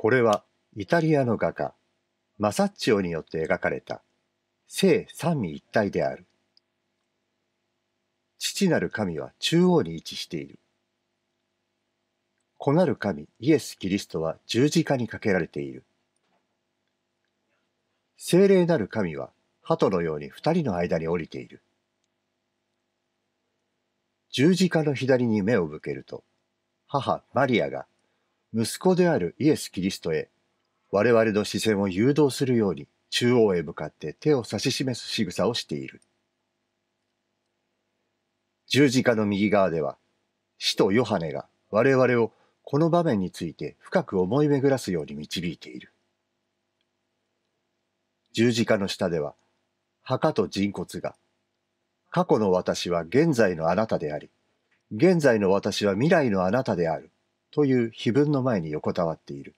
これはイタリアの画家、マサッチオによって描かれた聖三位一体である。父なる神は中央に位置している。子なる神イエス・キリストは十字架にかけられている。精霊なる神は鳩のように二人の間に降りている。十字架の左に目を向けると、母マリアが息子であるイエス・キリストへ、我々の視線を誘導するように中央へ向かって手を指し示す仕草をしている。十字架の右側では、死とヨハネが我々をこの場面について深く思い巡らすように導いている。十字架の下では、墓と人骨が、過去の私は現在のあなたであり、現在の私は未来のあなたである、という碑文の前に横たわっている。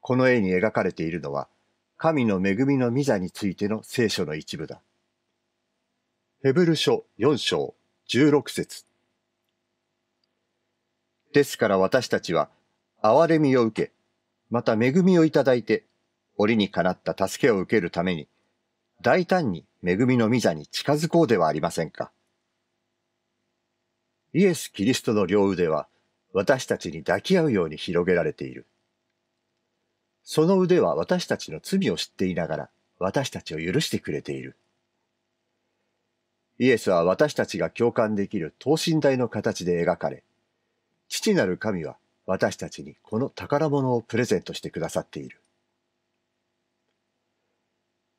この絵に描かれているのは、神の恵みの御座についての聖書の一部だ。ヘブル書4章16節ですから私たちは、憐れみを受け、また恵みをいただいて、折にかなった助けを受けるために、大胆に恵みの御座に近づこうではありませんか。イエス・キリストの両腕は私たちに抱き合うように広げられている。その腕は私たちの罪を知っていながら私たちを許してくれている。イエスは私たちが共感できる等身大の形で描かれ、父なる神は私たちにこの宝物をプレゼントしてくださっている。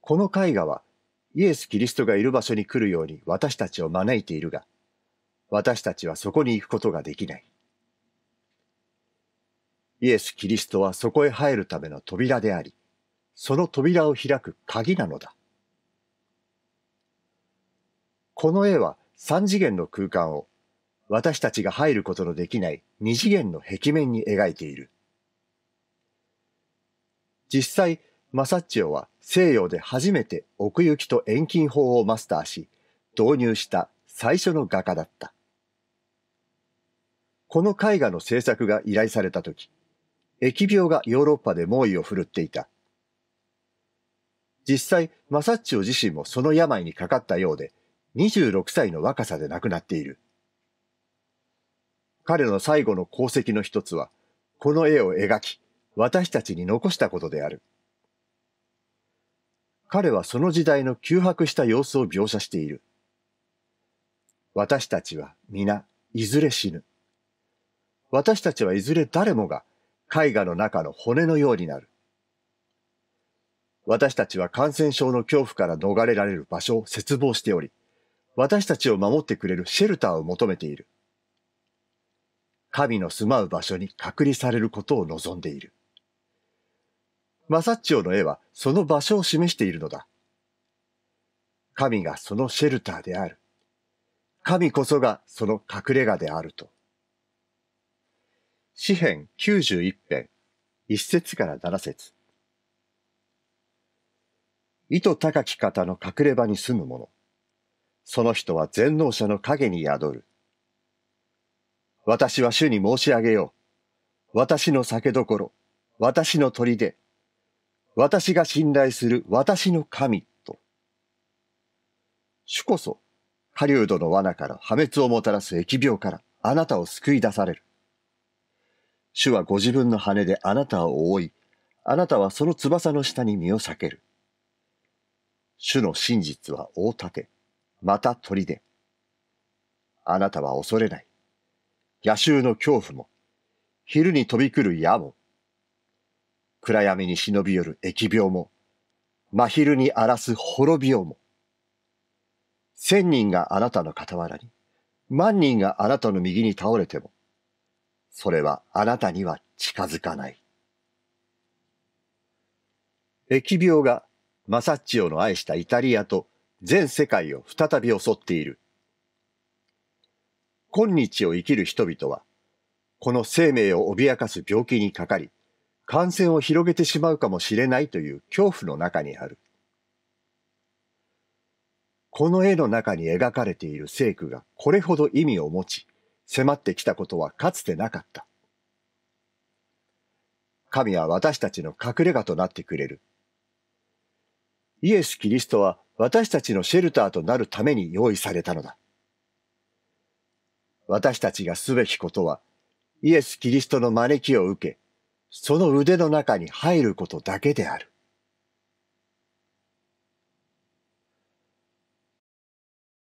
この絵画はイエス・キリストがいる場所に来るように私たちを招いているが、私たちはそこに行くことができない。イエス・キリストはそこへ入るための扉であり、その扉を開く鍵なのだ。この絵は三次元の空間を私たちが入ることのできない二次元の壁面に描いている。実際、マサッチオは西洋で初めて奥行きと遠近法をマスターし、導入した最初の画家だった。この絵画の制作が依頼された時、疫病がヨーロッパで猛威を振るっていた。実際、マサッチオ自身もその病にかかったようで、26歳の若さで亡くなっている。彼の最後の功績の一つは、この絵を描き、私たちに残したことである。彼はその時代の窮迫した様子を描写している。私たちは皆、いずれ死ぬ。私たちはいずれ誰もが絵画の中の骨のようになる。私たちは感染症の恐怖から逃れられる場所を切望しており、私たちを守ってくれるシェルターを求めている。神の住まう場所に隔離されることを望んでいる。マサッチオの絵はその場所を示しているのだ。神がそのシェルターである。神こそがその隠れ家であると。詩編91編、1節から7節意図高き方の隠れ場に住む者。その人は全能者の影に宿る。私は主に申し上げよう。私の酒どころ、私の砦、私が信頼する私の神と。主こそ、狩人の罠から破滅をもたらす疫病からあなたを救い出される。主はご自分の羽であなたを覆い、あなたはその翼の下に身を避ける。主の真実は大盾、また鳥で。あなたは恐れない。野襲の恐怖も、昼に飛び来る矢も、暗闇に忍び寄る疫病も、真昼に荒らす滅びをも。千人があなたの傍らに、万人があなたの右に倒れても、それはあなたには近づかない。疫病がマサッチオの愛したイタリアと全世界を再び襲っている。今日を生きる人々は、この生命を脅かす病気にかかり、感染を広げてしまうかもしれないという恐怖の中にある。この絵の中に描かれている聖句がこれほど意味を持ち、迫ってきたことはかつてなかった。神は私たちの隠れ家となってくれる。イエス・キリストは私たちのシェルターとなるために用意されたのだ。私たちがすべきことは、イエス・キリストの招きを受け、その腕の中に入ることだけである。